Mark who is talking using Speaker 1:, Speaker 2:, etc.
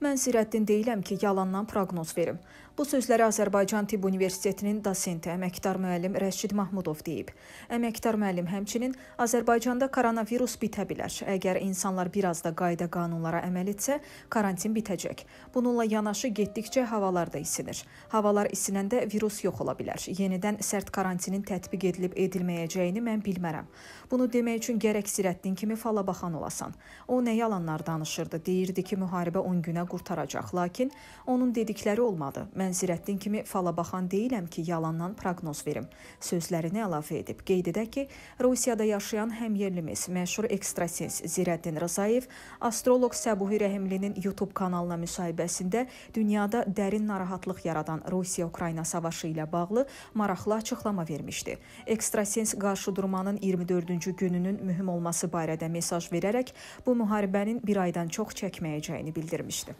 Speaker 1: Mən Sirəddin deyiləm ki, yalandan proqnoz verim. Bu sözləri Azərbaycan Tibb Universitetinin dosenti, əməkdar müəllim Rəşid Mahmudov deyib. Əməkdar müəllim həmçinin Azərbaycanda koronavirus bitə bilər. Əgər insanlar bir az da qayda qanunlara əməl etsə, karantin bitəcək. Bununla yanaşı getdikcə havalar da isinir. Havalar isinəndə virus yox ola bilər. Yenidən sərt karantinin tətbiq edilib edilməyəcəyini mən bilmərəm. Bunu demək üçün gərək Sirəddin kimi falabaxan olasan. O nə yalanlar danışırdı. Deyirdi ki, müharibə 10 günə qurtaracaq, lakin onun dedikləri olmadı. Mən Zirəddin kimi fala baxan deyiləm ki, yalandan proqnoz verim. Sözlərini əlavə edib qeyd edək ki, Rusiyada yaşayan həmyerlimiz, məşhur ekstrasens Zirəddin Rzayev astroloq Səbuhi Rəhimlinin YouTube kanalına müsahibəsində dünyada dərin narahatlıq yaradan Rusiya-Ukrayna savaşı ilə bağlı maraqlı açıqlama vermişdi. Ekstrasens qarşıdurmanın 24-cü gününün mühüm olması barədə mesaj verərək bu müharibənin bir aydan çox çəkməyəcəyini bildirmişdi.